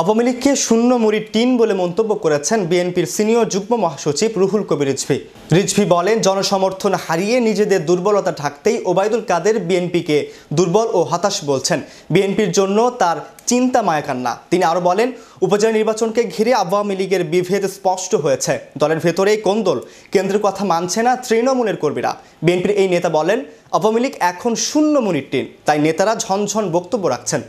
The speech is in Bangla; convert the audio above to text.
আওয়ামী লীগকে শূন্য মুড়ি টিন বলে মন্তব্য করেছেন বিএনপির সিনিয়র যুগ্ম মহাসচিব রুহুল কবির রিজভি রিজভি বলেন জনসমর্থন হারিয়ে নিজেদের দুর্বলতা ঢাকতেই ওবায়দুল কাদের বিএনপিকে দুর্বল ও হতাশ বলছেন বিএনপির জন্য তার চিন্তা মায়াকান্না তিনি আরও বলেন উপজেলা নির্বাচনকে ঘিরে আওয়ামী লীগের বিভেদ স্পষ্ট হয়েছে দলের ভেতরেই কোন্দল কেন্দ্রের কথা মানছে না তৃণমূলের কর্মীরা বিএনপির এই নেতা বলেন আওয়ামী লীগ এখন শূন্য মুড়ির টিন তাই নেতারা ঝনঝন বক্তব্য রাখছেন